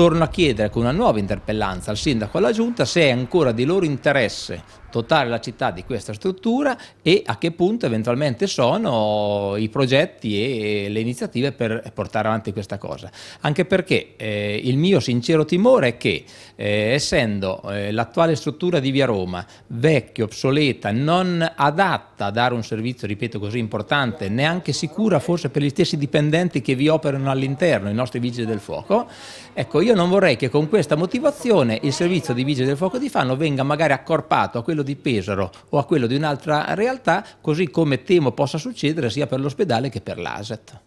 torno a chiedere con una nuova interpellanza al sindaco e alla giunta se è ancora di loro interesse totale la città di questa struttura e a che punto eventualmente sono i progetti e le iniziative per portare avanti questa cosa. Anche perché eh, il mio sincero timore è che eh, essendo eh, l'attuale struttura di Via Roma vecchia, obsoleta, non adatta a dare un servizio, ripeto, così importante, neanche sicura forse per gli stessi dipendenti che vi operano all'interno, i nostri vigili del fuoco, ecco io non vorrei che con questa motivazione il servizio di vigili del fuoco di Fanno venga magari accorpato a quello di Pesaro o a quello di un'altra realtà, così come temo possa succedere sia per l'ospedale che per l'ASET.